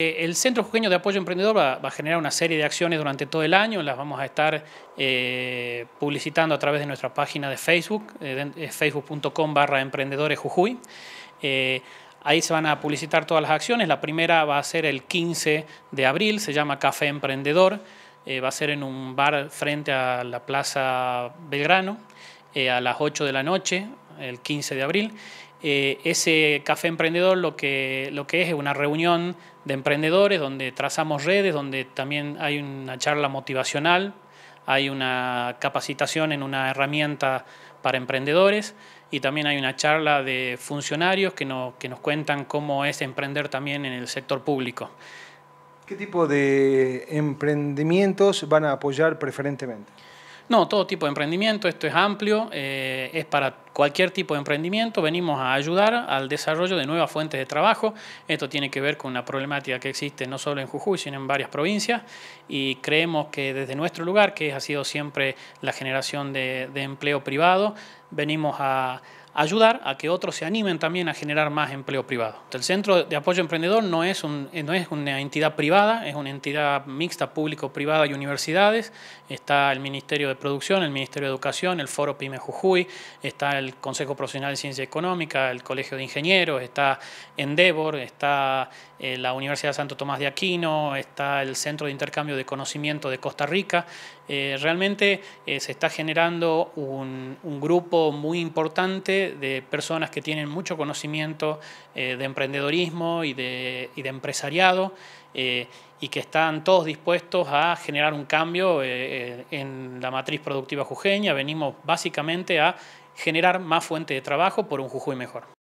Eh, el Centro Jujeño de Apoyo Emprendedor va, a generar una serie de acciones durante todo el año, las vamos a estar eh, publicitando a través de nuestra página de Facebook, eh, facebook.com barra emprendedores Jujuy. ahí se van a publicitar todas las acciones, la primera va a ser el 15 de abril, se llama Café Emprendedor, va a ser en un bar frente a la Plaza Belgrano a las 8 de la noche, el 15 de abril. Eh, ese café emprendedor lo que, lo que es es una reunión de emprendedores donde trazamos redes, donde también hay una charla motivacional, hay una capacitación en una herramienta para emprendedores y también hay una charla de funcionarios que, que nos cuentan cómo es emprender también en el sector público. ¿Qué tipo de emprendimientos van a apoyar preferentemente? No, todo tipo de emprendimiento, esto es amplio, eh, es para cualquier tipo de emprendimiento, venimos a ayudar al desarrollo de nuevas fuentes de trabajo, esto tiene que ver con una problemática que existe no solo en Jujuy, sino en varias provincias, y creemos que desde nuestro lugar, que ha sido siempre la generación de empleo privado, venimos a ayudar a que otros se animen también a generar más empleo privado. El Centro de Apoyo Emprendedor no es, eh, no es una entidad privada, es una entidad mixta público-privada y universidades. Está el Ministerio de Producción, el Ministerio de Educación, el Foro PYME Jujuy, está el Consejo Profesional de Ciencia Económica, el Colegio de Ingenieros, está Endeavor, está eh, la Universidad de Santo Tomás de Aquino, está el Centro de Intercambio de Conocimiento de Costa Rica. Eh, realmente se está generando un grupo muy importante de personas que tienen mucho conocimiento eh, de emprendedorismo y de, empresariado eh, y que están todos dispuestos a generar un cambio eh, en la matriz productiva jujeña. Venimos básicamente a generar más fuente de trabajo por un Jujuy mejor.